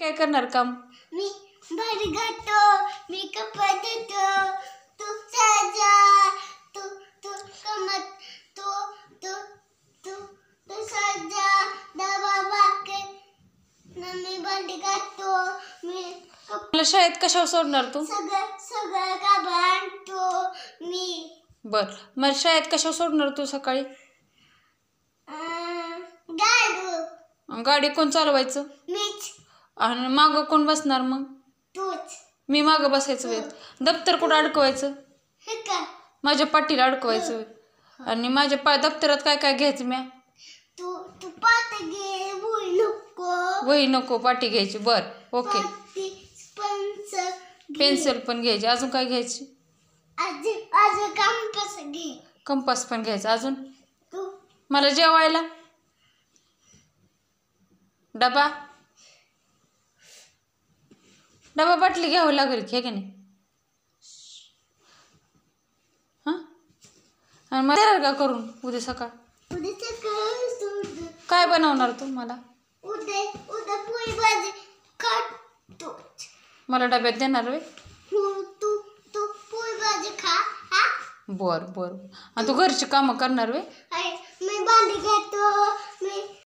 काय करणार काम मी भारी घालतो मी कपडे देतो तू साजा तू तू कमत तू तू तू तू साजा दबा बाके न मी भारी मी तुला शाळेत कशा सोडणार तू सगळं सगळं का बांधतो मी बर मग शाळेत कशा सोडणार तू सकाळी गाडू गाडी कोण चालवायचं मीच आणि माग कोण बसणार मग मी माग बसायचं वेळ दप्तर कुठं अडकवायचं माझ्या पाठीला अडकवायचं आणि माझ्या पा दप्तरात काय काय घ्यायचं म्या नको वही नको पाठी घ्यायची बर ओके पेन्सिल पेन्सिल पण घ्यायची अजून काय घ्यायची अजून कंपास पण घ्यायचा अजून मला जेवायला डबा डबा बाटली घ्यावं लागेल की की नाही आणि मग देणार का करून उद्या सकाळ काय बनवणार तू मला मला डब्यात देणार रे हो, बर बर आणि तू घरची कामं करणार वे मी बांधी घेतो मी